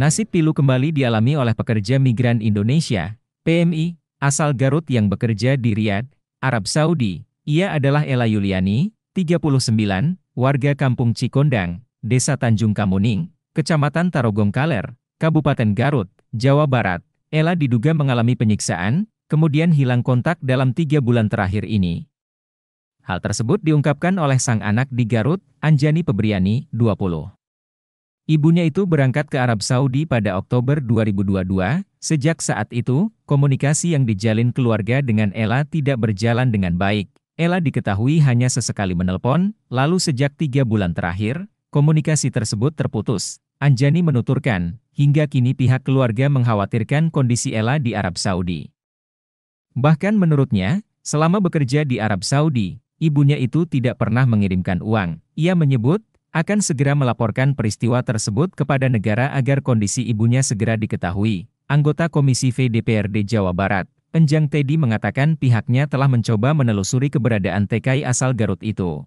Nasib pilu kembali dialami oleh pekerja migran Indonesia, PMI, asal Garut yang bekerja di Riyadh, Arab Saudi. Ia adalah Ela Yuliani, 39, warga kampung Cikondang, Desa Tanjung Kamuning, Kecamatan Tarogong Kaler, Kabupaten Garut, Jawa Barat. Ela diduga mengalami penyiksaan, kemudian hilang kontak dalam tiga bulan terakhir ini. Hal tersebut diungkapkan oleh sang anak di Garut, Anjani Pebriani, 20. Ibunya itu berangkat ke Arab Saudi pada Oktober 2022. Sejak saat itu, komunikasi yang dijalin keluarga dengan Ella tidak berjalan dengan baik. Ella diketahui hanya sesekali menelpon, lalu sejak tiga bulan terakhir, komunikasi tersebut terputus. Anjani menuturkan, hingga kini pihak keluarga mengkhawatirkan kondisi Ella di Arab Saudi. Bahkan menurutnya, selama bekerja di Arab Saudi, ibunya itu tidak pernah mengirimkan uang. Ia menyebut, akan segera melaporkan peristiwa tersebut kepada negara agar kondisi ibunya segera diketahui. Anggota Komisi VDPRD Jawa Barat, Enjang Teddy mengatakan pihaknya telah mencoba menelusuri keberadaan TKI asal Garut itu.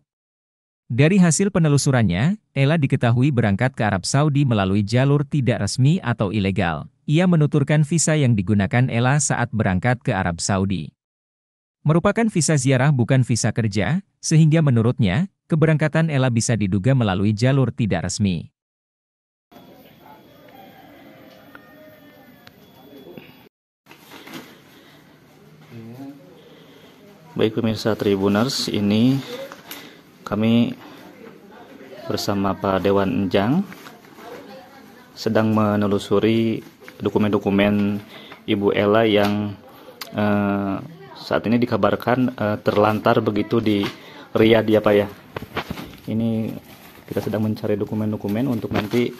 Dari hasil penelusurannya, Ella diketahui berangkat ke Arab Saudi melalui jalur tidak resmi atau ilegal ia menuturkan visa yang digunakan Ella saat berangkat ke Arab Saudi. Merupakan visa ziarah bukan visa kerja, sehingga menurutnya, keberangkatan Ella bisa diduga melalui jalur tidak resmi. Baik pemirsa Tribuners, ini kami bersama Pak Dewan Enjang sedang menelusuri dokumen-dokumen Ibu Ella yang uh, saat ini dikabarkan uh, terlantar begitu di Riyadh ya Pak ya. Ini kita sedang mencari dokumen-dokumen untuk nanti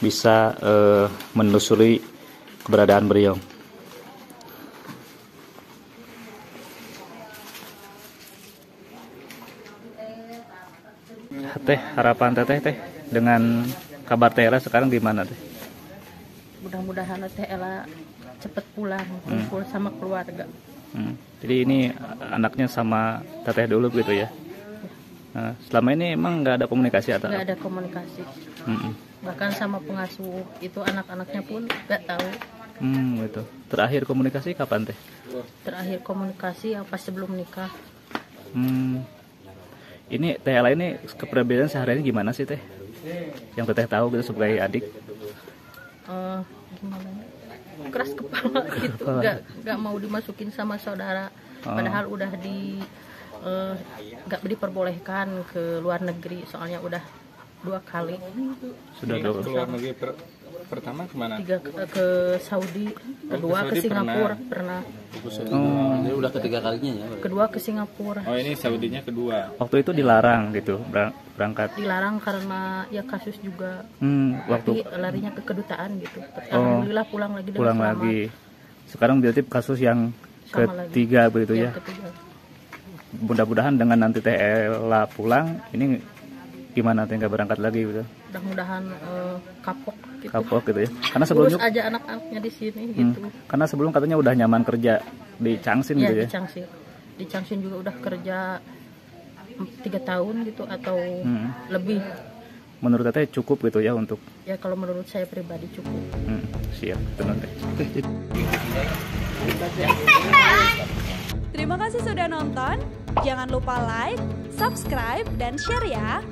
bisa uh, menelusuri keberadaan beliau. Teh harapan teteh teh dengan kabar Tera sekarang gimana teh? mudah-mudahan teh Ella cepet pulang hmm. kumpul hmm. sama keluarga hmm. jadi ini anaknya sama teteh dulu gitu ya iya. Nah, selama ini emang nggak ada komunikasi atau nggak ada komunikasi Hmm. bahkan sama pengasuh itu anak-anaknya pun nggak tahu hmm, itu terakhir komunikasi kapan teh terakhir komunikasi apa sebelum nikah hmm. ini teh ella ini keperbedaan sehari ini gimana sih teh yang teteh tahu gitu sebagai adik uh, gimana ya? keras kepala gitu nggak nggak mau dimasukin sama saudara ah. padahal uh. udah di eh, nggak uh, diperbolehkan ke luar negeri soalnya udah dua kali sudah iya, dua kali pertama kemana tiga ke, eh, ke Saudi kedua oh, ke, Saudi ke Singapura pernah, pernah. Oh. Jadi udah ketiga kalinya ya kedua ke Singapura oh ini Saudinya kedua waktu itu dilarang gitu berangkat dilarang karena ya kasus juga hmm, waktu Jadi, larinya ke kedutaan gitu oh, alhamdulillah pulang lagi pulang selamat. lagi sekarang berarti kasus yang Sama ketiga lagi. begitu ya, ya. Ketiga. mudah-mudahan dengan nanti TLA pulang ini gimana tinggal berangkat lagi gitu mudah-mudahan uh, kapok gitu. kapok gitu ya karena sebelumnya Urus aja anak-anaknya di sini hmm, gitu karena sebelum katanya udah nyaman kerja di Changsin iya, gitu ya, gitu ya di Changsin di Changsin juga udah kerja tiga tahun gitu atau hmm. lebih menurut teteh cukup gitu ya untuk ya kalau menurut saya pribadi cukup hmm, siap tenang deh terima kasih sudah nonton jangan lupa like subscribe dan share ya